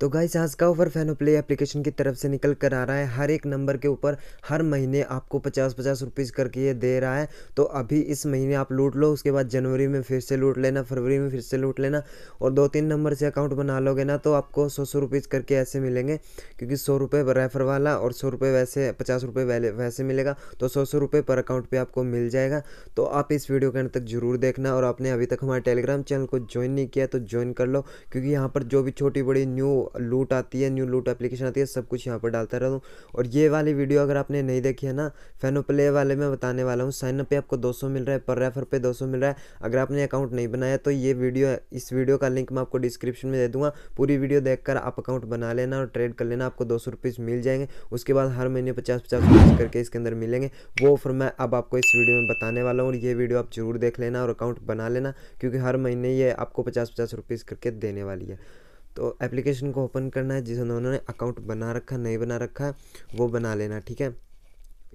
तो गाइस आज का ऑफर फेनो प्ले एप्लीकेशन की तरफ से निकल कर आ रहा है हर एक नंबर के ऊपर हर महीने आपको पचास पचास रुपीज़ करके ये दे रहा है तो अभी इस महीने आप लूट लो उसके बाद जनवरी में फिर से लूट लेना फरवरी में फिर से लूट लेना और दो तीन नंबर से अकाउंट बना लोगे ना तो आपको सौ सौ रुपीज़ करके ऐसे मिलेंगे क्योंकि सौ रुपये रेफर वाला और सौ रुपये वैसे पचास रुपये वैले वैसे मिलेगा तो सौ सौ रुपये पर अकाउंट पर आपको मिल जाएगा तो आप इस वीडियो के अंत तक जरूर देखना और आपने अभी तक हमारे टेलीग्राम चैनल को ज्वाइन नहीं किया तो ज्वाइन कर लो क्योंकि यहाँ पर जो भी छोटी बड़ी न्यू लूट आती है न्यू लूट एप्लीकेशन आती है सब कुछ यहाँ पर डालता रहता हूँ और ये वाली वीडियो अगर आपने नहीं देखी है ना फेनोप्ले प्ले वाले मैं बताने वाला हूँ साइनअप पे आपको 200 मिल रहा है पर रेफर पे 200 मिल रहा है अगर आपने अकाउंट नहीं बनाया तो ये वीडियो इस वीडियो का लिंक मैं आपको डिस्क्रिप्शन में दे दूँगा पूरी वीडियो देख आप अकाउंट बना लेना और ट्रेड कर लेना आपको दो सौ मिल जाएंगे उसके बाद हर महीने पचास पचास रुपीज़ करके इसके अंदर मिलेंगे वो ऑफर मैं अब आपको इस वीडियो में बताने वाला हूँ ये वीडियो आप जरूर देख लेना और अकाउंट बना लेना क्योंकि हर महीने ये आपको पचास पचास रुपीज़ करके देने वाली है तो एप्लीकेशन को ओपन करना है जिस उन्होंने अकाउंट बना रखा नहीं बना रखा वो बना लेना ठीक है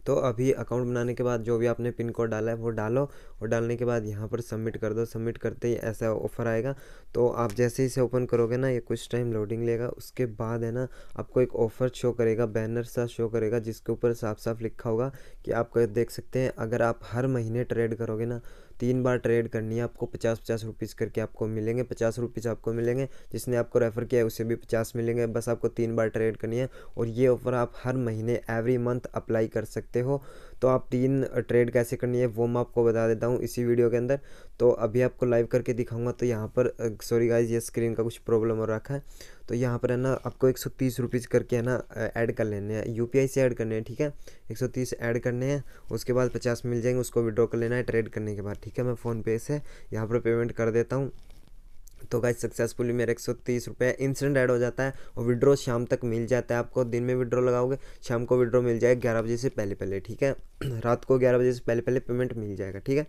तो अभी अकाउंट बनाने के बाद जो भी आपने पिन कोड डाला है वो डालो और डालने के बाद यहाँ पर सबमिट कर दो सबमिट करते ही ऐसा ऑफर आएगा तो आप जैसे ही इसे ओपन करोगे ना ये कुछ टाइम लोडिंग लेगा उसके बाद है ना आपको एक ऑफ़र शो करेगा बैनर सा शो करेगा जिसके ऊपर साफ साफ लिखा होगा कि आप देख सकते हैं अगर आप हर महीने ट्रेड करोगे ना तीन बार ट्रेड करनी है आपको पचास पचास रुपीज़ करके आपको मिलेंगे पचास रुपीज़ आपको मिलेंगे जिसने आपको रेफ़र किया है उसे भी पचास मिलेंगे बस आपको तीन बार ट्रेड करनी है और ये ऑफ़र आप हर महीने एवरी मंथ अप्लाई कर सकते हो तो आप तीन ट्रेड कैसे करनी है वो मैं आपको बता देता हूँ इसी वीडियो के अंदर तो अभी आपको लाइव करके दिखाऊंगा तो यहाँ पर सॉरी गाइज ये स्क्रीन का कुछ प्रॉब्लम हो रखा है तो यहाँ पर है ना आपको एक सौ तीस रुपीज़ करके है ना ऐड कर लेने हैं यू से ऐड करने हैं ठीक है एक सौ तीस ऐड करने हैं उसके बाद पचास मिल जाएंगे उसको विड्रॉ कर लेना है ट्रेड करने के बाद ठीक है मैं फ़ोनपे से यहाँ पर पेमेंट कर देता हूँ तो गाइज सक्सेसफुली मेरा एक सौ तीस रुपये इंस्टेंट ऐड हो जाता है और विड्रॉ शाम तक मिल जाता है आपको दिन में विड्रॉ लगाओगे शाम को विड्रॉ मिल जाएगा ग्यारह बजे से पहले पहले ठीक है रात को ग्यारह बजे से पहले पहले पेमेंट मिल जाएगा ठीक है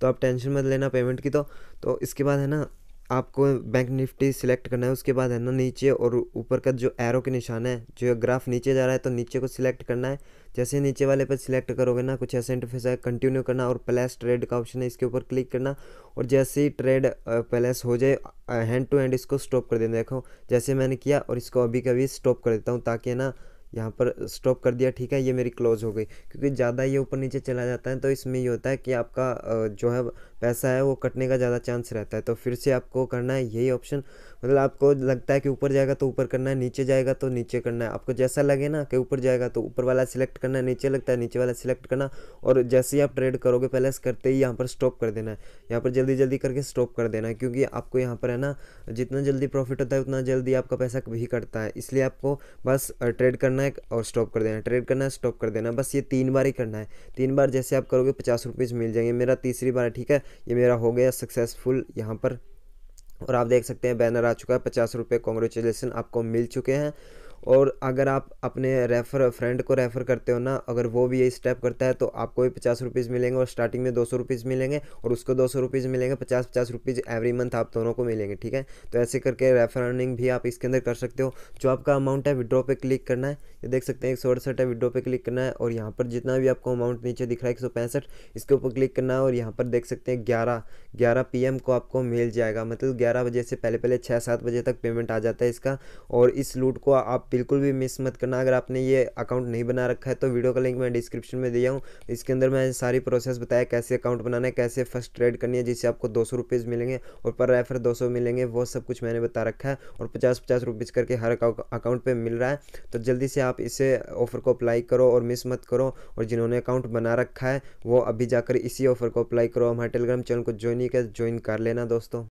तो आप टेंशन मत लेना पेमेंट की तो, तो इसके बाद है ना आपको बैंक निफ्टी सिलेक्ट करना है उसके बाद है ना नीचे और ऊपर का जो एरो के निशान है जो ग्राफ नीचे जा रहा है तो नीचे को सिलेक्ट करना है जैसे नीचे वाले पर सिलेक्ट करोगे ना कुछ ऐसे इंटरफेस है कंटिन्यू करना और प्लस ट्रेड का ऑप्शन है इसके ऊपर क्लिक करना और जैसे ही ट्रेड प्लेस हो जाए हैंड टू हैंड इसको स्टॉप कर देना देखो जैसे मैंने किया और इसको अभी कभी स्टॉप कर देता हूँ ताकि ना यहाँ पर स्टॉप कर दिया ठीक है ये मेरी क्लोज हो गई क्योंकि ज़्यादा ये ऊपर नीचे चला जाता है तो इसमें ये होता है कि आपका जो है पैसा है वो कटने का ज़्यादा चांस रहता है तो फिर से आपको करना है यही ऑप्शन मतलब आपको लगता है कि ऊपर जाएगा तो ऊपर करना है नीचे जाएगा तो नीचे करना है आपको जैसा लगे ना कि ऊपर जाएगा तो ऊपर वाला सिलेक्ट करना है नीचे लगता है नीचे वाला सिलेक्ट करना और जैसे ही आप ट्रेड करोगे पहले करते ही यहाँ पर स्टॉप कर देना है यहाँ पर जल्दी जल्दी करके स्टॉप कर देना है क्योंकि आपको यहाँ पर है ना जितना जल्दी प्रॉफिट होता है उतना जल्दी आपका पैसा भी कटता है इसलिए आपको बस ट्रेड करना है और स्टॉप कर देना है ट्रेड करना है स्टॉप कर देना बस ये तीन बार ही करना है तीन बार जैसे आप करोगे पचास मिल जाएंगे मेरा तीसरी बार ठीक है ये मेरा हो गया सक्सेसफुल यहाँ पर और आप देख सकते हैं बैनर आ चुका है पचास रुपये कॉन्ग्रेचुलेसन आपको मिल चुके हैं और अगर आप अपने रेफ़र फ्रेंड को रेफ़र करते हो ना अगर वो भी ये स्टेप करता है तो आपको भी पचास रुपीज़ मिलेंगे और स्टार्टिंग में दो सौ रुपीज़ मिलेंगे और उसको दो सौ रुपीज़ मिलेंगे पचास पचास रुपीज़ एवरी मंथ आप दोनों को मिलेंगे ठीक है तो ऐसे करके रेफ़र अर्निंग भी आप इसके अंदर कर सकते हो जो आपका अमाउंट है विड्रॉ पर क्लिक करना है ये देख सकते हैं एक सौ अड़सठ है विड्रॉ पर क्लिक करना है और यहाँ पर जितना भी आपको अमाउंट नीचे दिख रहा है एक सौ पैंसठ इसके ऊपर क्लिक करना है और यहाँ पर देख सकते हैं ग्यारह ग्यारह पी को आपको मिल जाएगा मतलब ग्यारह बजे से पहले पहले छः सात बजे तक पेमेंट आ जाता है इसका और इस लूट को आप बिल्कुल भी मिस मत करना अगर आपने ये अकाउंट नहीं बना रखा है तो वीडियो का लिंक मैं डिस्क्रिप्शन में दिया हूँ इसके अंदर मैंने सारी प्रोसेस बताया कैसे अकाउंट बनाना है कैसे फर्स्ट ट्रेड करनी है जिससे आपको दो सौ मिलेंगे और पर रेफर दो सौ मिलेंगे वो सब कुछ मैंने बता रखा है और पचास पचास रुपीज़ करके हर अकाउंट पर मिल रहा है तो जल्दी से आप इसे ऑफ़र को अप्लाई करो और मिस मत करो और जिन्होंने अकाउंट बना रखा है वो अभी जाकर इसी ऑफ़र को अप्लाई करो हमारे टेलीग्राम चैनल को ज्वाइन ही कर ज्वाइन कर लेना दोस्तों